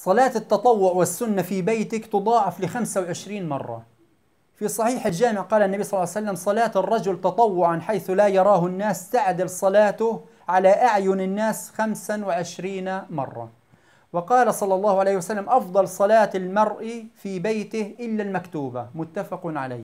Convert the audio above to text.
صلاة التطوع والسنة في بيتك تضاعف ل 25 مرة في صحيح الجامع قال النبي صلى الله عليه وسلم صلاة الرجل تطوعا حيث لا يراه الناس تعدل صلاته على أعين الناس 25 مرة وقال صلى الله عليه وسلم أفضل صلاة المرء في بيته إلا المكتوبة متفق عليه